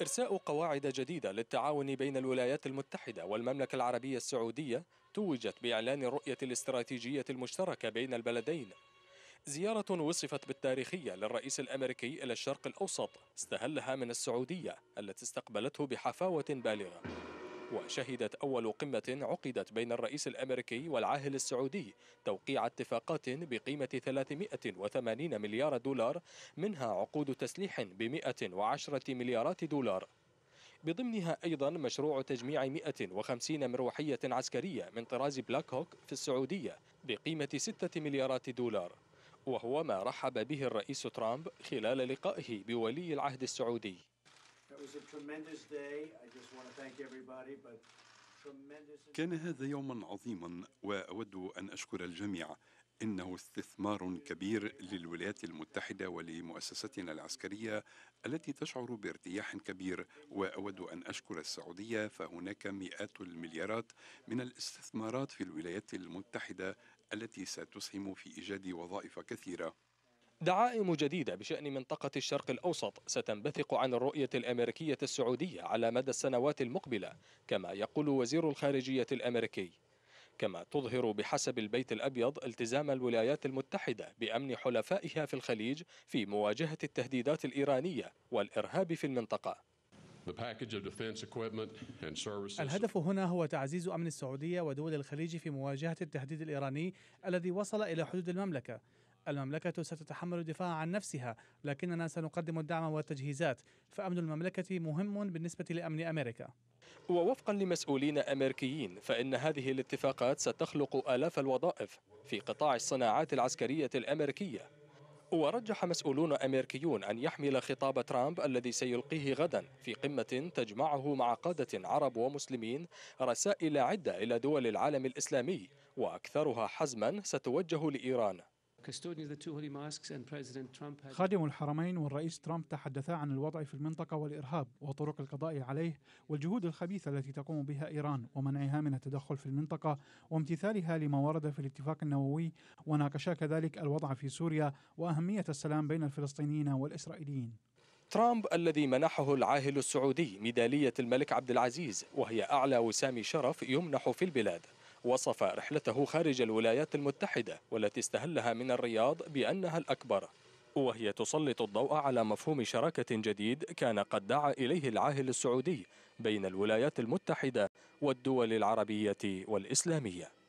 إرساء قواعد جديدة للتعاون بين الولايات المتحدة والمملكة العربية السعودية توجت بإعلان الرؤية الاستراتيجية المشتركة بين البلدين زيارة وصفت بالتاريخية للرئيس الأمريكي إلى الشرق الأوسط استهلها من السعودية التي استقبلته بحفاوة بالغة وشهدت أول قمة عقدت بين الرئيس الأمريكي والعاهل السعودي توقيع اتفاقات بقيمة 380 مليار دولار منها عقود تسليح ب 110 مليارات دولار بضمنها أيضا مشروع تجميع 150 مروحية عسكرية من طراز بلاك هوك في السعودية بقيمة 6 مليارات دولار وهو ما رحب به الرئيس ترامب خلال لقائه بولي العهد السعودي كان هذا يوما عظيما واود ان اشكر الجميع انه استثمار كبير للولايات المتحده ولمؤسستنا العسكريه التي تشعر بارتياح كبير واود ان اشكر السعوديه فهناك مئات المليارات من الاستثمارات في الولايات المتحده التي ستسهم في ايجاد وظائف كثيره دعائم جديدة بشأن منطقة الشرق الأوسط ستنبثق عن الرؤية الأمريكية السعودية على مدى السنوات المقبلة كما يقول وزير الخارجية الأمريكي كما تظهر بحسب البيت الأبيض التزام الولايات المتحدة بأمن حلفائها في الخليج في مواجهة التهديدات الإيرانية والإرهاب في المنطقة الهدف هنا هو تعزيز أمن السعودية ودول الخليج في مواجهة التهديد الإيراني الذي وصل إلى حدود المملكة المملكة ستتحمل الدفاع عن نفسها لكننا سنقدم الدعم والتجهيزات فأمن المملكة مهم بالنسبة لأمن أمريكا ووفقا لمسؤولين أمريكيين فإن هذه الاتفاقات ستخلق آلاف الوظائف في قطاع الصناعات العسكرية الأمريكية ورجح مسؤولون أمريكيون أن يحمل خطاب ترامب الذي سيلقيه غدا في قمة تجمعه مع قادة عرب ومسلمين رسائل عدة إلى دول العالم الإسلامي وأكثرها حزما ستوجه لإيران خادم الحرمين والرئيس ترامب تحدثا عن الوضع في المنطقة والإرهاب وطرق القضاء عليه والجهود الخبيثة التي تقوم بها إيران ومنعها من التدخل في المنطقة وامتثالها لما ورد في الاتفاق النووي وناقشا كذلك الوضع في سوريا وأهمية السلام بين الفلسطينيين والإسرائيليين ترامب الذي منحه العاهل السعودي ميدالية الملك عبد العزيز وهي أعلى وسام شرف يمنح في البلاد وصف رحلته خارج الولايات المتحدة والتي استهلها من الرياض بأنها الأكبر وهي تسلط الضوء على مفهوم شراكة جديد كان قد دعا إليه العاهل السعودي بين الولايات المتحدة والدول العربية والإسلامية